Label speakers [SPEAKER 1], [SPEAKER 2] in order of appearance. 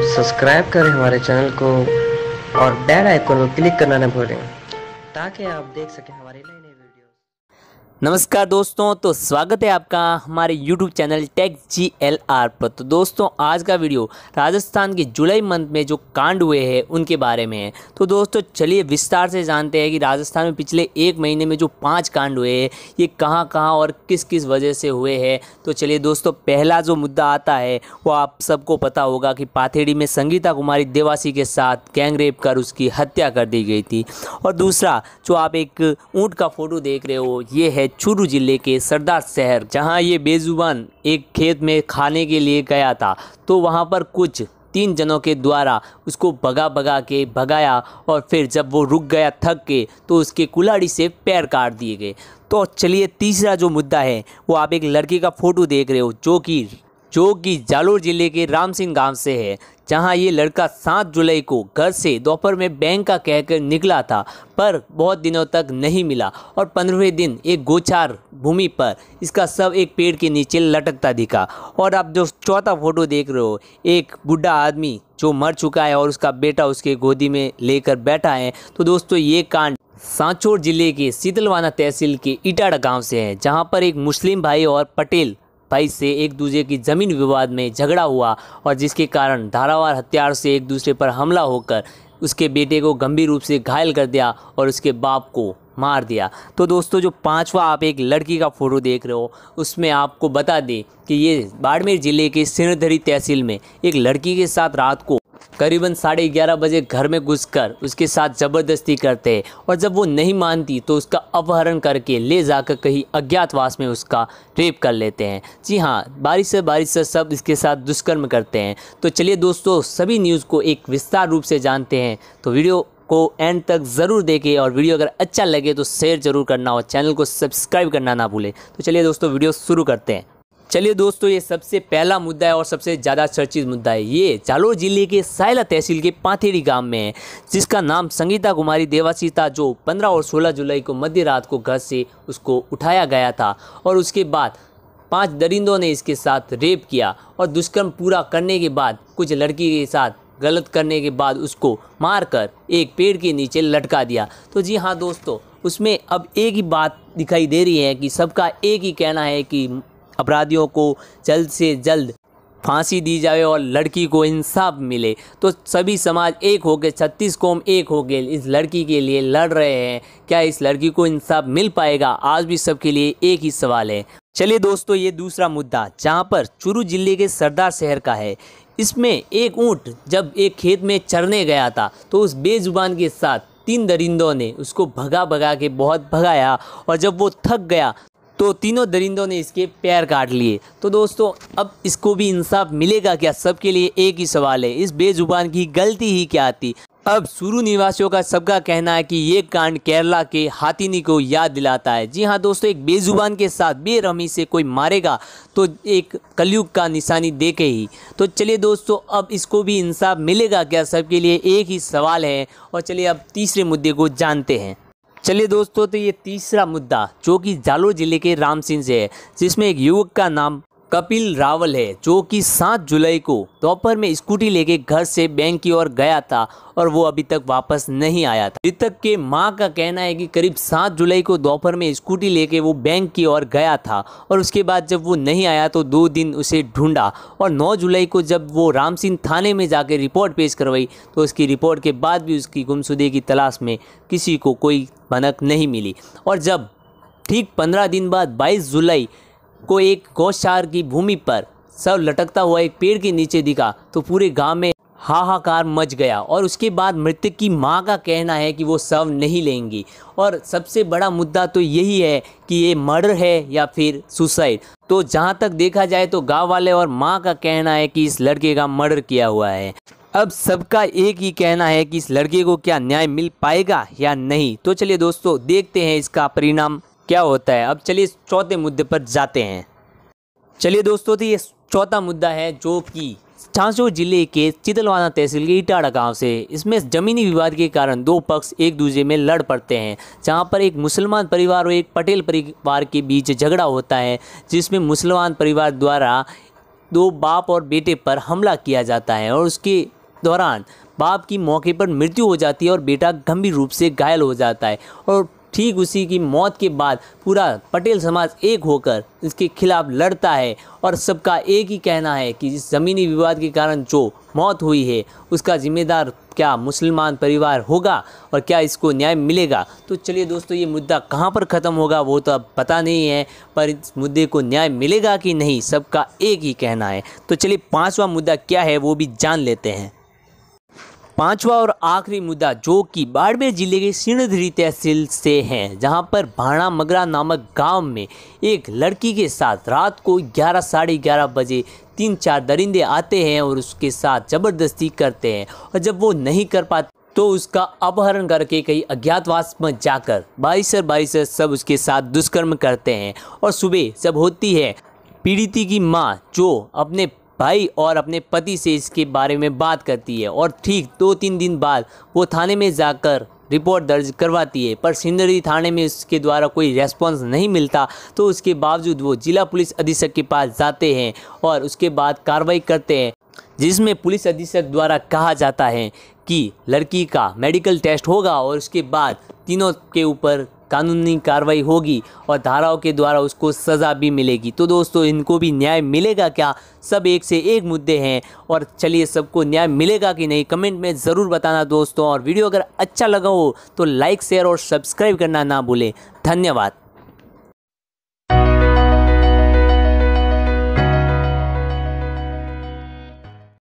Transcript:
[SPEAKER 1] subscribe करें हमारे channel को और बेल आइकन को क्लिक करना न भूलें ताकि आप देख सकें लिए नमस्कार दोस्तों तो स्वागत है आपका हमारे YouTube channel Tech G L R पर तो दोस्तों आज का वीडियो राजस्थान के जुलाई मंथ में जो कांड हुए हैं उनके बारे में है तो दोस्तों चलिए विस्तार से जानते हैं कि राजस्थान में पिछले एक महीने में जो पांच कांड हुए हैं ये कहां कहां और किस किस वजह से हुए हैं तो चलिए दोस्तों पहला जो मुद्दा आता है वो आप सबको पता होगा कि पाथेड़ी में संगीता कुमारी देवासी के साथ गैंग रेप कर उसकी हत्या कर दी गई थी और दूसरा जो आप एक ऊँट का फोटो देख रहे हो ये है चूरू जिले के सरदार शहर जहां ये बेजुबान एक खेत में खाने के लिए गया था तो वहां पर कुछ तीन जनों के द्वारा उसको भगा भगा के भगाया और फिर जब वो रुक गया थक के तो उसके कुलाड़ी से पैर काट दिए गए तो चलिए तीसरा जो मुद्दा है वो आप एक लड़के का फ़ोटो देख रहे हो जो कि जो कि जालोर जिले के रामसिंह गांव से है जहां ये लड़का सात जुलाई को घर से दोपहर में बैंक का कहकर निकला था पर बहुत दिनों तक नहीं मिला और पंद्रहवें दिन एक गोचार भूमि पर इसका सब एक पेड़ के नीचे लटकता दिखा और आप जो चौथा फोटो देख रहे हो एक बुढ़ा आदमी जो मर चुका है और उसका बेटा उसके गोदी में लेकर बैठा है तो दोस्तों ये कांड सांचोर जिले के शीतलवाना तहसील के इटाड़ा गांव से है जहां पर एक मुस्लिम भाई और पटेल भाई से एक दूसरे की ज़मीन विवाद में झगड़ा हुआ और जिसके कारण धारावार हथियार से एक दूसरे पर हमला होकर उसके बेटे को गंभीर रूप से घायल कर दिया और उसके बाप को मार दिया तो दोस्तों जो पांचवा आप एक लड़की का फ़ोटो देख रहे हो उसमें आपको बता दें कि ये बाड़मेर ज़िले के सिरधरी तहसील में एक लड़की के साथ रात को करीबन साढ़े ग्यारह बजे घर में घुसकर उसके साथ ज़बरदस्ती करते हैं और जब वो नहीं मानती तो उसका अपहरण करके ले जाकर कहीं अज्ञातवास में उसका रेप कर लेते हैं जी हाँ बारिश से बारिश से सब इसके साथ दुष्कर्म करते हैं तो चलिए दोस्तों सभी न्यूज़ को एक विस्तार रूप से जानते हैं तो वीडियो को एंड तक ज़रूर देखें और वीडियो अगर अच्छा लगे तो शेयर ज़रूर करना और चैनल को सब्सक्राइब करना ना भूलें तो चलिए दोस्तों वीडियो शुरू करते हैं चलिए दोस्तों ये सबसे पहला मुद्दा है और सबसे ज़्यादा चर्चित मुद्दा है ये जालोर जिले के सायला तहसील के पाथेरी गांव में है जिसका नाम संगीता कुमारी देवासीता जो 15 और 16 जुलाई को मध्य रात को घर से उसको उठाया गया था और उसके बाद पांच दरिंदों ने इसके साथ रेप किया और दुष्कर्म पूरा करने के बाद कुछ लड़की के साथ गलत करने के बाद उसको कर एक पेड़ के नीचे लटका दिया तो जी हाँ दोस्तों उसमें अब एक ही बात दिखाई दे रही है कि सबका एक ही कहना है कि अपराधियों को जल्द से जल्द फांसी दी जाए और लड़की को इंसाफ मिले तो सभी समाज एक होकर छत्तीस कौम एक होकर इस लड़की के लिए लड़ रहे हैं क्या इस लड़की को इंसाफ मिल पाएगा आज भी सबके लिए एक ही सवाल है चलिए दोस्तों ये दूसरा मुद्दा जहाँ पर चुरू जिले के सरदार शहर का है इसमें एक ऊँट जब एक खेत में चरने गया था तो उस बेजुबान के साथ तीन दरिंदों ने उसको भगा भगा के बहुत भगाया और जब वो थक गया तो तीनों दरिंदों ने इसके पैर काट लिए तो दोस्तों अब इसको भी इंसाफ मिलेगा क्या सबके लिए एक ही सवाल है इस बेजुबान की गलती ही क्या आती अब सुरू निवासियों का सबका कहना है कि ये कांड केरला के हाथीनी को याद दिलाता है जी हाँ दोस्तों एक बेजुबान के साथ बेरहमी से कोई मारेगा तो एक कलयुग का निशानी दे के ही तो चलिए दोस्तों अब इसको भी इंसाफ मिलेगा क्या सबके लिए एक ही सवाल है और चलिए अब तीसरे मुद्दे को जानते हैं चलिए दोस्तों तो ये तीसरा मुद्दा जो कि जालोर जिले के रामसिंह से है जिसमें एक युवक का नाम कपिल रावल है जो कि 7 जुलाई को दोपहर में स्कूटी लेके घर से बैंक की ओर गया था और वो अभी तक वापस नहीं आया था मृतक के माँ का कहना है कि करीब 7 जुलाई को दोपहर में स्कूटी लेके वो बैंक की ओर गया था और उसके बाद जब वो नहीं आया तो दो दिन उसे ढूंढा और 9 जुलाई को जब वो राम सिंह थाने में जाकर रिपोर्ट पेश करवाई तो उसकी रिपोर्ट के बाद भी उसकी गुमशुदे की तलाश में किसी को कोई भनक नहीं मिली और जब ठीक पंद्रह दिन बाद बाईस जुलाई को एक गौशार की भूमि पर सब लटकता हुआ एक पेड़ के नीचे दिखा तो पूरे गांव में हाहाकार मच गया और उसके बाद मृतक की मां का कहना है कि वो शव नहीं लेंगी और सबसे बड़ा मुद्दा तो यही है कि ये मर्डर है या फिर सुसाइड तो जहाँ तक देखा जाए तो गाँव वाले और माँ का कहना है कि इस लड़के का मर्डर किया हुआ है अब सबका एक ही कहना है कि इस लड़के को क्या न्याय मिल पाएगा या नहीं तो चलिए दोस्तों देखते हैं इसका परिणाम क्या होता है अब चलिए चौथे मुद्दे पर जाते हैं चलिए दोस्तों तो ये चौथा मुद्दा है जो कि झांसो जिले के चितलवाना तहसील के इटाड़ा गांव से इसमें जमीनी विवाद के कारण दो पक्ष एक दूसरे में लड़ पड़ते हैं जहां पर एक मुसलमान परिवार और एक पटेल परिवार के बीच झगड़ा होता है जिसमें मुसलमान परिवार द्वारा दो बाप और बेटे पर हमला किया जाता है और उसके दौरान बाप की मौके पर मृत्यु हो जाती है और बेटा गंभीर रूप से घायल हो जाता है और ठीक उसी की मौत के बाद पूरा पटेल समाज एक होकर इसके खिलाफ लड़ता है और सबका एक ही कहना है कि इस ज़मीनी विवाद के कारण जो मौत हुई है उसका जिम्मेदार क्या मुसलमान परिवार होगा और क्या इसको न्याय मिलेगा तो चलिए दोस्तों ये मुद्दा कहाँ पर ख़त्म होगा वो तो अब पता नहीं है पर इस मुद्दे को न्याय मिलेगा कि नहीं सबका एक ही कहना है तो चलिए पाँचवा मुद्दा क्या है वो भी जान लेते हैं पांचवा और आखिरी मुद्दा जो कि बाड़मेर जिले के सिणधरी तहसील से है जहां पर भाणा मगरा नामक गांव में एक लड़की के साथ रात को ग्यारह साढ़े ग्यारह बजे तीन चार दरिंदे आते हैं और उसके साथ ज़बरदस्ती करते हैं और जब वो नहीं कर पाते तो उसका अपहरण करके कहीं अज्ञातवास में जाकर बाईसर बाईसर सब उसके साथ दुष्कर्म करते हैं और सुबह जब होती है पीड़िती की माँ जो अपने भाई और अपने पति से इसके बारे में बात करती है और ठीक दो तीन दिन बाद वो थाने में जाकर रिपोर्ट दर्ज करवाती है पर सिंदरी थाने में उसके द्वारा कोई रेस्पॉन्स नहीं मिलता तो उसके बावजूद वो जिला पुलिस अधीक्षक के पास जाते हैं और उसके बाद कार्रवाई करते हैं जिसमें पुलिस अधीक्षक द्वारा कहा जाता है कि लड़की का मेडिकल टेस्ट होगा और उसके बाद तीनों के ऊपर कानूनी कार्रवाई होगी और धाराओं के द्वारा उसको सज़ा भी मिलेगी तो दोस्तों इनको भी न्याय मिलेगा क्या सब एक से एक मुद्दे हैं और चलिए सबको न्याय मिलेगा कि नहीं कमेंट में ज़रूर बताना दोस्तों और वीडियो अगर अच्छा लगा हो तो लाइक शेयर और सब्सक्राइब करना ना भूलें धन्यवाद